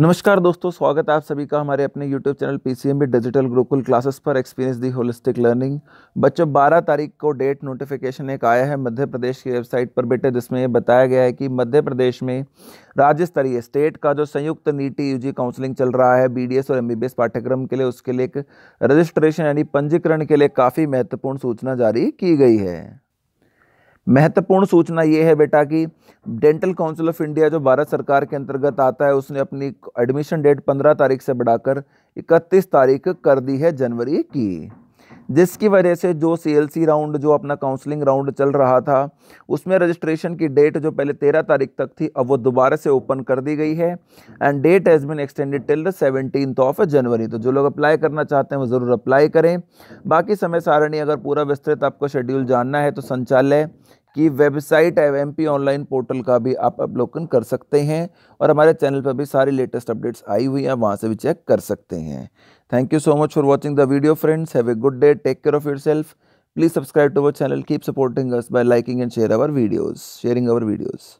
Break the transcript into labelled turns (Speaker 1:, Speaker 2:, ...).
Speaker 1: नमस्कार दोस्तों स्वागत है आप सभी का हमारे अपने YouTube channel P C M B digital Gurukul classes पर एक्सपीरियंस दी होलिस्टिक लर्निंग बच्चों 12 तारीख को डेट नोटिफिकेशन एक आया है मध्य प्रदेश की वेबसाइट पर बेटे जिसमें बताया गया है कि मध्य प्रदेश में राज्य स्तरीय स्टेट का जो संयुक्त नीति यू काउंसलिंग चल रहा है बी और एम पाठ्यक्रम के लिए उसके लिए एक रजिस्ट्रेशन यानी पंजीकरण के लिए काफ़ी महत्वपूर्ण सूचना जारी की गई है महत्वपूर्ण सूचना ये है बेटा कि डेंटल काउंसिल ऑफ इंडिया जो भारत सरकार के अंतर्गत आता है उसने अपनी एडमिशन डेट 15 तारीख से बढ़ाकर 31 तारीख कर दी है जनवरी की जिसकी वजह से जो सी राउंड जो अपना काउंसलिंग राउंड चल रहा था उसमें रजिस्ट्रेशन की डेट जो पहले तेरह तारीख तक थी अब वो दोबारा से ओपन कर दी गई है end date has been extended till the seventeen of January तो जो लोग अप्लाई करना चाहते हैं वो ज़रूर अप्लाई करें बाकी समय सारणी अगर पूरा विस्तृत आपको शेड्यूल जानना है तो संचालय की वेबसाइट एव एम ऑनलाइन पोर्टल का भी आप अवलोकन कर सकते हैं और हमारे चैनल पर भी सारी लेटेस्ट अपडेट्स आई हुई हैं वहाँ से भी चेक कर सकते हैं thank you so much for watching the video friends have a good day take care of your self please subscribe to our channel keep supporting us by liking and share our videos sharing our videos